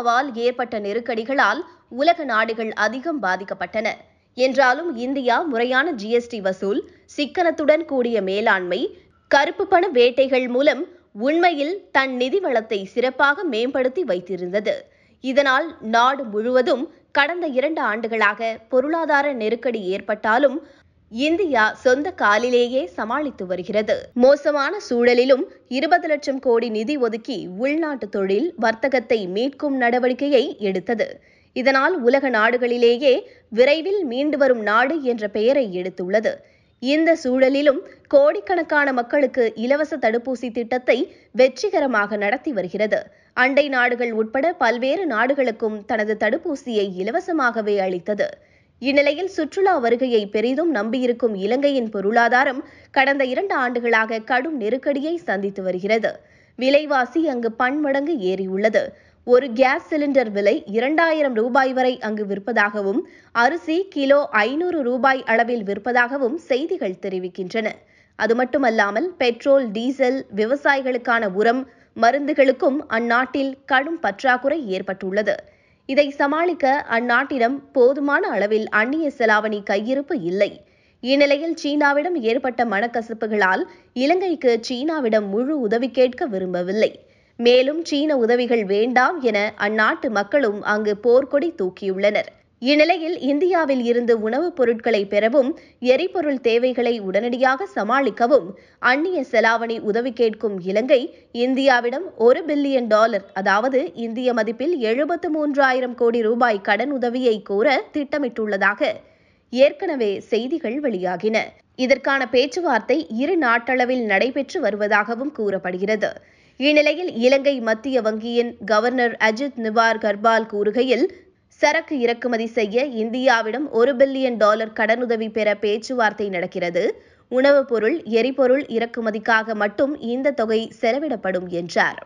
கொரோனாவால் ஏற்பட்ட நெருக்கடிகளால் உலக நாடுகள் அதிகம் பாதிக்கப்பட்டன என்றாலும் இந்தியா முறையான ஜிஎஸ்டி வசூல் சிக்கனத்துடன் கூடிய மேலாண்மை கருப்பு பண வேட்டைகள் மூலம் உண்மையில் தன் நிதி வளத்தை சிறப்பாக மேம்படுத்தி வைத்திருந்தது இதனால் நாடு முழுவதும் கடந்த இரண்டு ஆண்டுகளாக பொருளாதார நெருக்கடி ஏற்பட்டாலும் இந்தியா சொந்த காலிலேயே சமாளித்து வருகிறது மோசமான சூழலிலும் இருபது லட்சம் கோடி நிதி ஒதுக்கி உள்நாட்டு தொழில் வர்த்தகத்தை மீட்கும் நடவடிக்கையை எடுத்தது இதனால் உலக நாடுகளிலேயே விரைவில் மீண்டு வரும் நாடு என்ற பெயரை எடுத்துள்ளது இந்த சூழலிலும் கோடிக்கணக்கான மக்களுக்கு இலவச தடுப்பூசி திட்டத்தை வெற்றிகரமாக நடத்தி வருகிறது அண்டை நாடுகள் உட்பட பல்வேறு நாடுகளுக்கும் தனது தடுப்பூசியை இலவசமாகவே அளித்தது இந்நிலையில் சுற்றுலா வருகையை பெரிதும் நம்பியிருக்கும் இலங்கையின் பொருளாதாரம் கடந்த இரண்டு ஆண்டுகளாக கடும் நெருக்கடியை சந்தித்து வருகிறது விலைவாசி அங்கு பன்மடங்கு ஏறியுள்ளது ஒரு கேஸ் சிலிண்டர் விலை இரண்டாயிரம் ரூபாய் வரை அங்கு விற்பதாகவும் அரிசி கிலோ ஐநூறு ரூபாய் அளவில் விற்பதாகவும் செய்திகள் தெரிவிக்கின்றன அது மட்டுமல்லாமல் பெட்ரோல் டீசல் விவசாயிகளுக்கான உரம் மருந்துகளுக்கும் அந்நாட்டில் கடும் பற்றாக்குறை ஏற்பட்டுள்ளது இதை சமாளிக்க அந்நாட்டிடம் போதுமான அளவில் அந்நிய செலாவணி கையிருப்பு இல்லை இந்நிலையில் சீனாவிடம் ஏற்பட்ட மனக்கசப்புகளால் இலங்கைக்கு சீனாவிடம் முழு உதவி கேட்க விரும்பவில்லை மேலும் சீன உதவிகள் வேண்டாம் என அந்நாட்டு மக்களும் அங்கு போர்க்கொடி தூக்கியுள்ளனர் இந்நிலையில் இந்தியாவில் இருந்து உணவுப் பொருட்களை பெறவும் எரிபொருள் தேவைகளை உடனடியாக சமாளிக்கவும் அந்நிய செலாவணி உதவி கேட்கும் இலங்கை இந்தியாவிடம் ஒரு பில்லியன் டாலர் அதாவது இந்திய மதிப்பில் எழுபத்து மூன்றாயிரம் கோடி ரூபாய் கடன் உதவியை கோர திட்டமிட்டுள்ளதாக ஏற்கனவே செய்திகள் வெளியாகின இதற்கான பேச்சுவார்த்தை இரு நாட்டளவில் நடைபெற்று வருவதாகவும் கூறப்படுகிறது இந்நிலையில் இலங்கை மத்திய வங்கியின் கவர்னர் அஜித் நிவார் கர்பால் கூறுகையில் சரக்கு இறக்குமதி செய்ய இந்தியாவிடம் ஒரு பில்லியன் டாலர் கடனுதவி பெற பேச்சுவார்த்தை நடக்கிறது உணவுப் பொருள் எரிபொருள் இறக்குமதிக்காக மட்டும் இந்த தொகை செலவிடப்படும் என்றார்